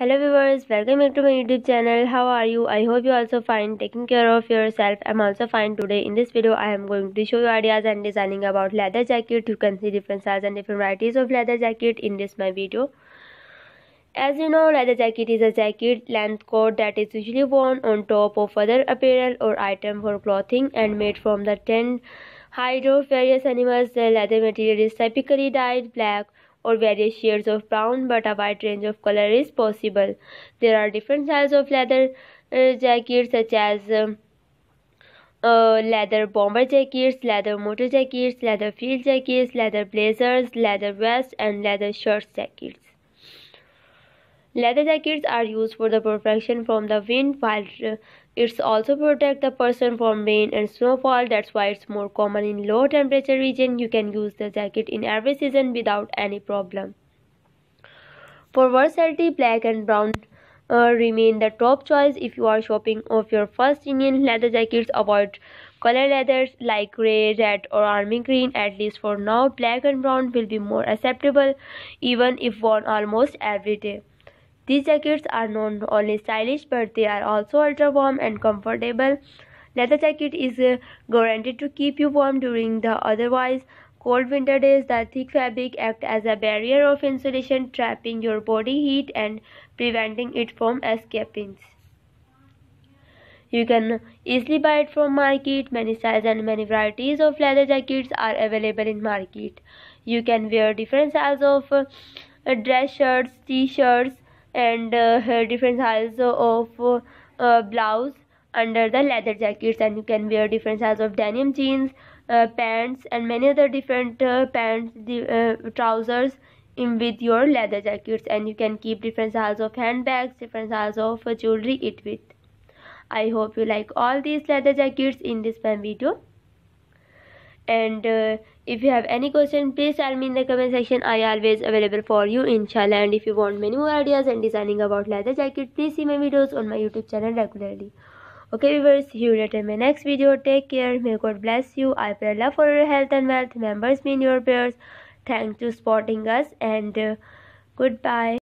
hello viewers welcome back to my youtube channel how are you i hope you also fine taking care of yourself i'm also fine today in this video i am going to show you ideas and designing about leather jacket you can see different styles and different varieties of leather jacket in this my video as you know leather jacket is a jacket length coat that is usually worn on top of other apparel or item for clothing and made from the tanned hide of various animals the leather material is typically dyed black or various shades of brown but a wide range of color is possible. There are different styles of leather uh, jackets such as um, uh, leather bomber jackets, leather motor jackets, leather field jackets, leather blazers, leather vests and leather short jackets. Leather jackets are used for the protection from the wind while uh, it's also protect the person from rain and snowfall. That's why it's more common in low temperature region. You can use the jacket in every season without any problem. For versatility, black and brown uh, remain the top choice if you are shopping of your first Indian leather jackets. Avoid color leathers like grey, red or army green at least for now. Black and brown will be more acceptable even if worn almost every day. These jackets are not only stylish but they are also ultra warm and comfortable. Leather jacket is uh, guaranteed to keep you warm during the otherwise cold winter days. The thick fabric acts as a barrier of insulation, trapping your body heat and preventing it from escaping. You can easily buy it from market. Many sizes and many varieties of leather jackets are available in market. You can wear different sizes of uh, dress shirts, t-shirts, and uh, different sizes of uh, uh, blouse under the leather jackets and you can wear different sizes of denim jeans pants and many other different pants the trousers in with your leather jackets and you can keep different sizes of handbags different sizes of jewelry it with i hope you like all these leather jackets in this pen video and uh, if you have any question please tell me in the comment section i always available for you inshallah and if you want many more ideas and designing about leather jacket please see my videos on my youtube channel regularly okay viewers see you later in my next video take care may god bless you i pray love for your health and wealth members me in your prayers thanks for supporting us and uh, goodbye